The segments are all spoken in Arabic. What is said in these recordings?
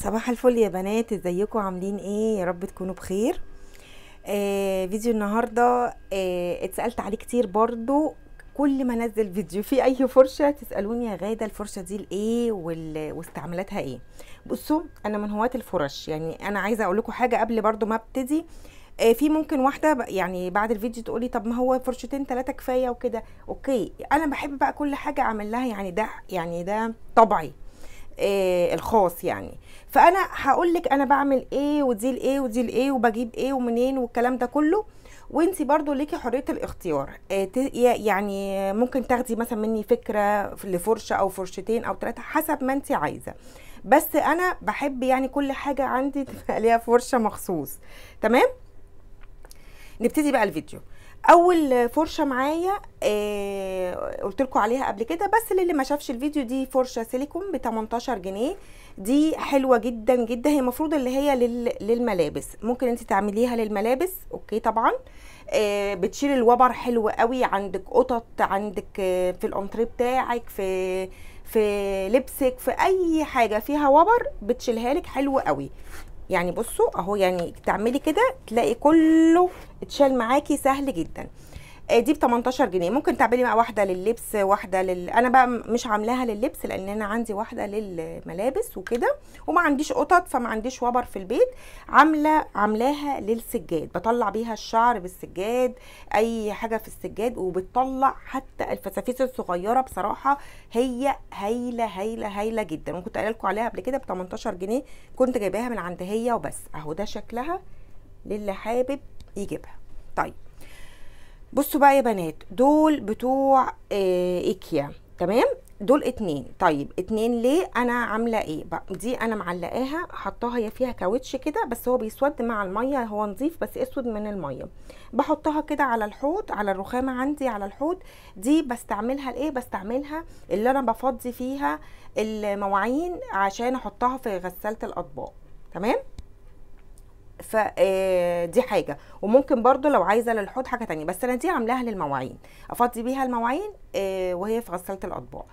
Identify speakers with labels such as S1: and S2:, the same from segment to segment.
S1: صباح الفل يا بنات ازيكم عاملين ايه يا رب تكونوا بخير آه فيديو النهارده آه اتسالت عليه كتير برضو كل ما انزل فيديو في اي فرشه تسالوني يا غاده الفرشه دي لايه واستعمالاتها ايه بصوا انا من هواه الفرش يعني انا عايزه اقول لكم حاجه قبل برضو ما ابتدي آه في ممكن واحده يعني بعد الفيديو تقولي طب ما هو فرشتين ثلاثه كفايه وكده اوكي انا بحب بقى كل حاجه اعمل لها يعني ده يعني ده طبعي آه، الخاص يعني فانا هقول لك انا بعمل ايه ودي لايه ودي لايه وبجيب ايه ومنين والكلام ده كله وانت برضو ليكي حريه الاختيار آه، يعني ممكن تاخدي مثلا مني فكره لفرشه او فرشتين او ثلاثه حسب ما انت عايزه بس انا بحب يعني كل حاجه عندي تبقى ليها فرشه مخصوص تمام نبتدي بقى الفيديو اول فرشه معايا آه قلت لكم عليها قبل كده بس للي ما شافش الفيديو دي فرشه سيليكون ب 18 جنيه دي حلوه جدا جدا هي المفروض اللي هي للملابس ممكن انت تعمليها للملابس اوكي طبعا آه بتشيل الوبر حلو قوي عندك قطط عندك آه، في الانتريه بتاعك في في لبسك في اي حاجه فيها وبر بتشيلها لك حلو قوي يعني بصوا اهو يعني تعملي كده تلاقي كله اتشال معاكي سهل جدا آه، دي ب 18 جنيه ممكن تعملي بقى واحده لللبس واحده لل انا بقى مش عاملاها لللبس لان انا عندي واحده للملابس وكده وما عنديش قطط فما عنديش وبر في البيت عامله عاملاها للسجاد بطلع بيها الشعر بالسجاد اي حاجه في السجاد وبتطلع حتى الفسافيس الصغيره بصراحه هي هايله هايله هايله جدا وكنت قايله لكم عليها قبل كده ب 18 جنيه كنت جايباها من عند هي وبس اهو ده شكلها للي حابب يجيبها طيب بصوا بقى يا بنات دول بتوع آه، ايكيا تمام دول اتنين طيب اتنين ليه انا عامله ايه بقى دي انا معلقاها حطاها هي فيها كاوتش كده بس هو بيسود مع الميه هو نظيف بس اسود من الميه بحطها كده على الحوض على الرخامه عندي على الحوض دي بستعملها لايه بستعملها اللي انا بفضي فيها المواعين عشان احطها في غساله الاطباق تمام فدي آه، حاجه وممكن برضو لو عايزه للحوض حاجه تانية بس انا دي عاملاها للمواعين افضي بيها المواعين آه، وهي في غساله الاطباق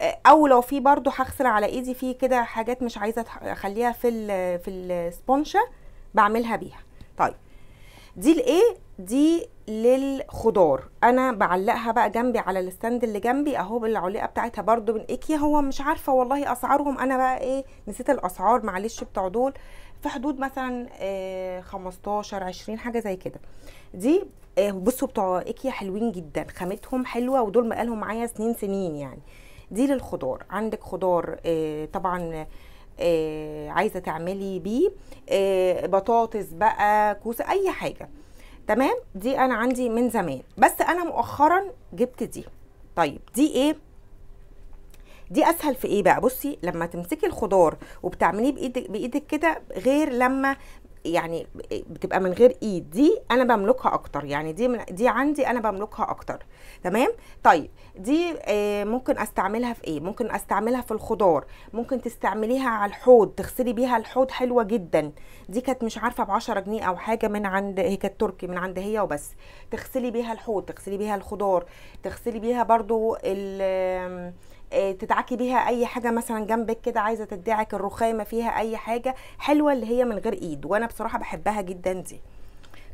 S1: آه، او لو في برضو هغسل على ايدي في كده حاجات مش عايزه اخليها في الـ في السبونشه بعملها بيها طيب دي الايه دي للخضار انا بعلقها بقى جنبي على الستاند اللي جنبي اهو بالعلقه بتاعتها برده من ايكيا هو مش عارفه والله اسعارهم انا بقى ايه نسيت الاسعار معلش بتوع دول في حدود مثلا آه 15 20 حاجه زي كده دي آه بصوا بتوع ايكيا حلوين جدا خامتهم حلوه ودول بقالهم معايا سنين سنين يعني دي للخضار عندك خضار آه طبعا آه عايزه تعملي بيه آه بطاطس بقى كوسه اي حاجه تمام دي انا عندي من زمان بس انا مؤخرا جبت دي طيب دي ايه دي اسهل في ايه بقى بصي لما تمسكي الخضار وبتعمليه بايدك بايدك كده غير لما يعني بتبقى من غير ايد e. دي انا بملكها اكتر يعني دي من دي عندي انا بملكها اكتر تمام طيب دي آه، ممكن استعملها في ايه ممكن استعملها في الخضار ممكن تستعمليها على الحوض تغسلي بيها الحوض حلوه جدا دي كانت مش عارفه ب 10 جنيه او حاجه من عند هي كانت تركي من عند هي وبس تغسلي بيها الحوض تغسلي بيها الخضار تغسلي بيها برضو ال آه، تدعكي بيها اي حاجه مثلا جنبك كده عايزه تدعك الرخامه فيها اي حاجه حلوه اللي هي من غير ايد وانا بصراحه بحبها جدا دي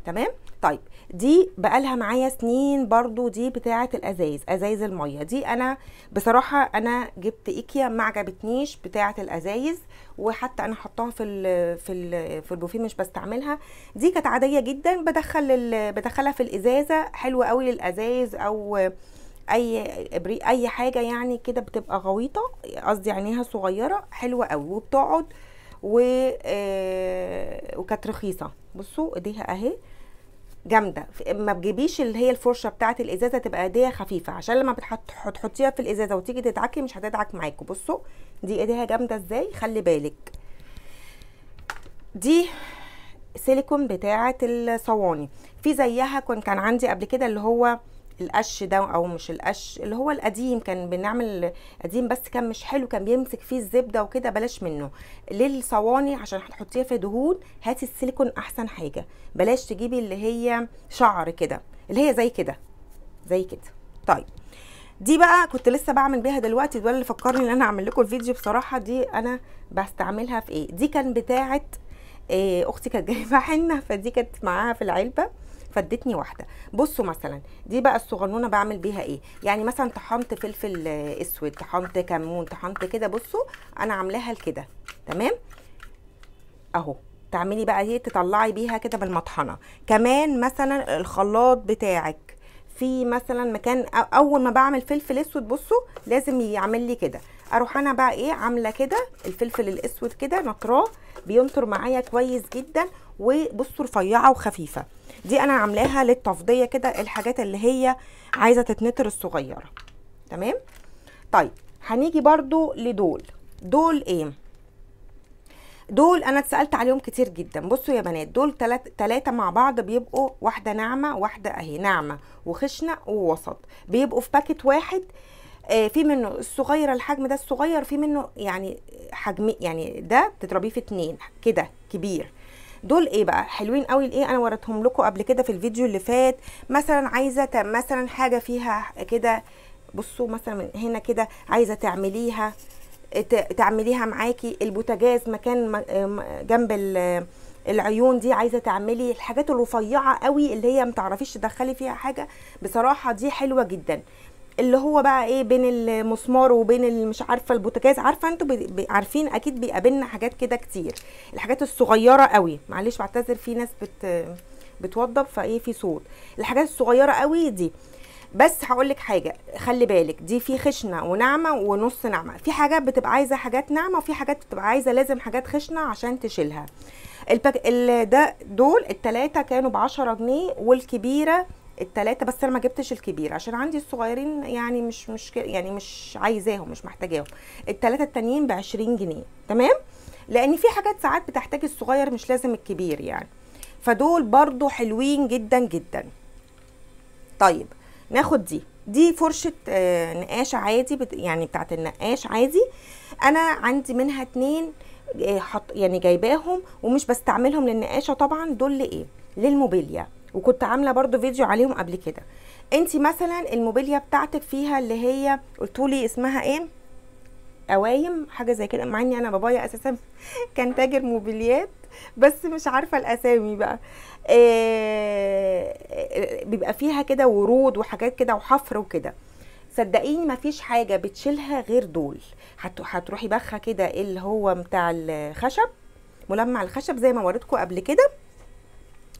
S1: تمام طيب دي بقالها معايا سنين برضو دي بتاعه الازايز ازايز الميه دي انا بصراحه انا جبت ايكيا ما عجبتنيش بتاعه الازايز وحتى انا حطها في الـ في الـ في البوفيه مش بستعملها دي كانت عاديه جدا بدخل بدخلها في الازازه حلوه قوي للازايز او اي ابريق اي حاجه يعني كده بتبقى غويطه قصدي عينيها صغيره حلوه قوي وبتقعد و آه، وكانت رخيصه بصوا ايديها اهي جامده ما تجيبيش اللي هي الفرشه بتاعه الازازه تبقى ايديها خفيفه عشان لما بتحطيها في الازازه وتيجي تدعكي مش هتدعك معاكوا بصوا دي ايديها جامده ازاي خلي بالك دي سيليكون بتاعه الصواني في زيها كان كان عندي قبل كده اللي هو القش ده او مش القش اللي هو القديم كان بنعمل قديم بس كان مش حلو كان بيمسك فيه الزبده وكده بلاش منه للصواني عشان هتحطيها في دهون هاتي السيليكون احسن حاجه بلاش تجيبي اللي هي شعر كده اللي هي زي كده زي كده طيب دي بقى كنت لسه بعمل بيها دلوقتي ده اللي فكرني ان انا اعمل لكم الفيديو بصراحه دي انا بستعملها في ايه دي كان بتاعه آه، اختي كانت جايبه حنه فدي كانت معاها في العلبه فادتني واحده بصوا مثلا دي بقى الصغنونه بعمل بيها ايه يعني مثلا طحنت فلفل اسود طحنت كمون طحنت كده بصوا انا عاملاها لكده تمام اهو تعملي بقى ايه تطلعي بيها كده بالمطحنه كمان مثلا الخلاط بتاعك في مثلا مكان اول ما بعمل فلفل اسود بصوا لازم يعمل لي كده اروح انا بقى ايه عامله كده الفلفل الاسود كده نطراه بينطر معايا كويس جدا وبصوا رفيعه وخفيفه دي انا عاملاها للتفضيه كده الحاجات اللي هي عايزه تتنطر الصغيره تمام طيب هنيجي برضو لدول دول ايه دول انا اتسالت عليهم كتير جدا بصوا يا بنات دول تلات تلاتة مع بعض بيبقوا واحده ناعمه واحده اهي ناعمه وخشنه ووسط بيبقوا في باكت واحد آه، في منه الصغير الحجم ده الصغير في منه يعني حجم يعني ده تضربيه في اتنين كده كبير دول ايه بقى حلوين قوي الايه انا وريتهم لكم قبل كده في الفيديو اللي فات مثلا عايزه مثلا حاجه فيها كده بصوا مثلا من هنا كده عايزه تعمليها تعمليها معاكي البوتاجاز مكان جنب العيون دي عايزه تعملي الحاجات الرفيعه قوي اللي هي ما تعرفيش تدخلي فيها حاجه بصراحه دي حلوه جدا اللي هو بقى ايه بين المسمار وبين مش عارفه البوتاجاز عارفه انتوا عارفين اكيد بيقابلنا حاجات كده كتير الحاجات الصغيره قوي معلش بعتذر في ناس بت بتوضب فايه في صوت الحاجات الصغيره قوي دي بس هقول لك حاجه خلي بالك دي في خشنه وناعمه ونص ناعمه في حاجات بتبقى عايزه حاجات ناعمه وفي حاجات بتبقى عايزه لازم حاجات خشنه عشان تشيلها ال... ده دول الثلاثه كانوا ب 10 جنيه والكبيره الثلاثه بس انا ما جبتش الكبير عشان عندي الصغيرين يعني مش مش يعني مش عايزاهم مش محتاجاهم الثلاثه التانيين ب 20 جنيه تمام لان في حاجات ساعات بتحتاج الصغير مش لازم الكبير يعني فدول برضو حلوين جدا جدا طيب ناخد دي دي فرشة آه، نقاش عادي يعني بتاعت النقاش عادي انا عندي منها اتنين آه، حط يعني جايباهم ومش بستعملهم للنقاشة طبعا دول لإيه للموبيليا وكنت عامله برضو فيديو عليهم قبل كده انت مثلا الموبيليا بتاعتك فيها اللي هي قلتولي اسمها ايه قوايم حاجه زي كده مع اني انا بابايا اساسا كان تاجر موبيليات بس مش عارفه الاسامي بقى آه، بيبقى فيها كده ورود وحاجات كده وحفر وكده صدقيني مفيش حاجه بتشيلها غير دول هتروحي بخه كده اللي هو بتاع الخشب ملمع الخشب زي ما وريتكم قبل كده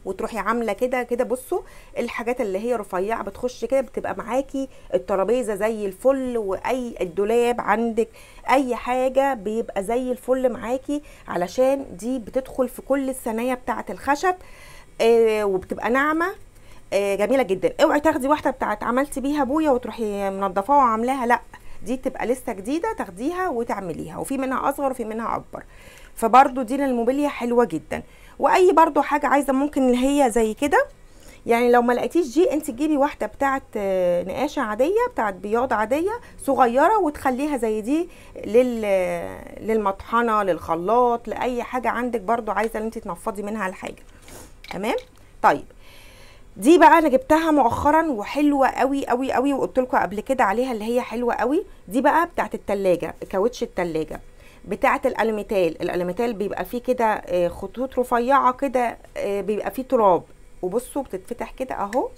S1: وتروحي عامله كده كده بصوا الحاجات اللي هي رفيعه بتخش كده بتبقى معاكي الترابيزه زي الفل واي الدولاب عندك اي حاجه بيبقى زي الفل معاكي علشان دي بتدخل في كل الصينيه بتاعه الخشب آه وبتبقى ناعمه آه جميله جدا اوعي تاخدي واحده بتاعت عملتي بيها بويا وتروحي منضفاها وعاملاها لا دي تبقى لسه جديده تاخديها وتعمليها وفي منها اصغر وفي منها اكبر فبرده دي للموبيليا حلوه جدا واي برده حاجه عايزه ممكن اللي هي زي كده يعني لو ما لقيتيش دي انت تجيبي واحده بتاعه نقاشه عاديه بتاعه بياض عاديه صغيره وتخليها زي دي لل للمطحنه للخلاط لاي حاجه عندك برده عايزه ان انت تنفضي منها الحاجه تمام طيب دي بقى انا جبتها مؤخرا وحلوه قوي قوي قوي وقلت لكم قبل كده عليها اللي هي حلوه قوي دي بقى بتاعه التلاجة كاوتش التلاجة بتاعه الالوميتال الالوميتال بيبقى فيه كده آه، خطوط رفيعه كده آه، بيبقى فيه تراب وبصوا بتتفتح كده اهو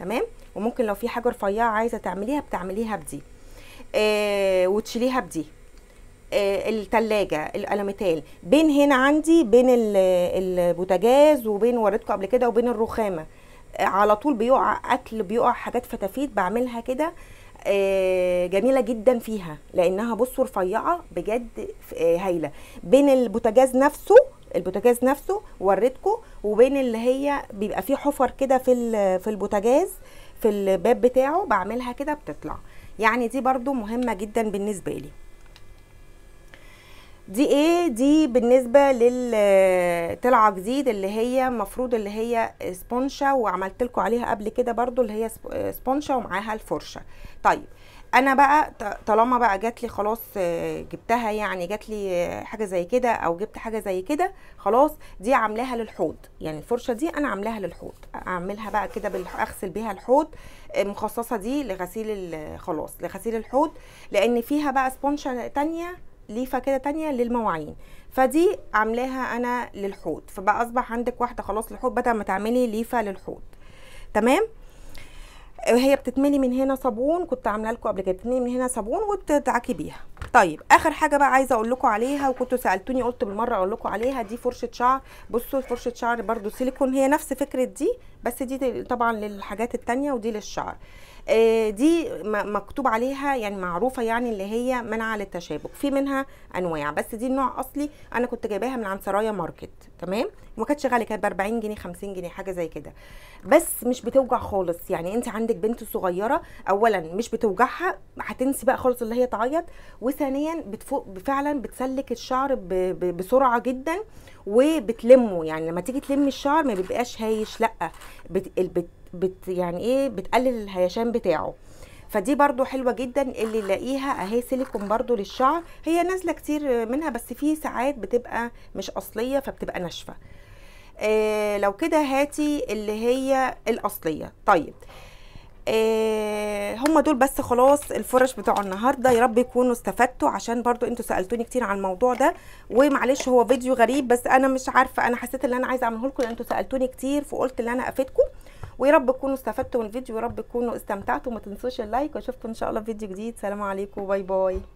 S1: تمام وممكن لو في حاجه رفيعه عايزه تعمليها بتعمليها بدي آه وتشيليها بدي آه التلاجة الالميتال بين هنا عندي بين البوتاجاز وبين وريتكم قبل كده وبين الرخامه على طول بيقع اكل بيقع حاجات فتافيت بعملها كده آه، جميله جدا فيها لانها بصوا رفيعه بجد آه، هايله بين البوتاجاز نفسه البوتاجاز نفسه وريتكم وبين اللي هي بيبقى فيه حفر كده في في البوتاجاز في الباب بتاعه بعملها كده بتطلع يعني دي برده مهمه جدا بالنسبه لي دي ايه دي بالنسبه للطلعه جديد اللي هي المفروض اللي هي سبونشا وعملت لكم عليها قبل كده برضو اللي هي سبونشا ومعاها الفرشه طيب انا بقى طالما بقى جات لي خلاص جبتها يعني جات لي حاجه زي كده او جبت حاجه زي كده خلاص دي عاملاها للحوض يعني الفرشه دي انا عاملاها للحوض اعملها بقى كده اغسل بيها الحوض مخصصه دي لغسيل خلاص لغسيل الحوض لان فيها بقى سبونشة تانية ليفه كده تانية للمواعين فدي عاملاها انا للحوض فبقى اصبح عندك واحده خلاص للحوض بدل ما تعملي ليفه للحوض تمام هي بتتملي من هنا صابون كنت عامله لكم قبل كده بتتملي من هنا صابون وبتدعكي بيها طيب اخر حاجه بقى عايزه اقول لكم عليها وكنتوا سالتوني قلت بالمره اقول لكم عليها دي فرشه شعر بصوا فرشه شعر برده سيليكون هي نفس فكره دي بس دي طبعا للحاجات التانية ودي للشعر آه، دي مكتوب عليها يعني معروفه يعني اللي هي منع للتشابك في منها انواع بس دي النوع اصلي انا كنت جايباها من عند سرايا ماركت تمام وما كانتش غاليه كانت ب 40 جنيه 50 جنيه حاجه زي كده بس مش بتوجع خالص يعني انت عندك بنت صغيره اولا مش بتوجعها هتنسي بقى خالص اللي هي تعيط وثانيا بتفوق فعلا بتسلك الشعر بسرعه جدا وبتلمه يعني لما تيجي تلمي الشعر ما بيبقاش هايش لا بت... بت... بت يعني ايه بتقلل الهيشان بتاعه فدي برضو حلوه جدا اللي نلاقيها اهي سيليكون برضو للشعر هي نازله كتير منها بس في ساعات بتبقى مش اصليه فبتبقى ناشفه إيه لو كده هاتي اللي هي الاصليه طيب إيه هم دول بس خلاص الفرش بتوع النهارده يا رب يكونوا استفدتوا عشان برضو انتوا سالتوني كتير عن الموضوع ده ومعلش هو فيديو غريب بس انا مش عارفه انا حسيت ان انا عايزه اعمله لكم لان انتوا سالتوني كتير فقلت ان انا افيدكم ويا رب تكونوا استفدتوا من الفيديو ويا رب تكونوا استمتعتوا وما تنسوش اللايك واشوفكم ان شاء الله في فيديو جديد سلام عليكم باي باي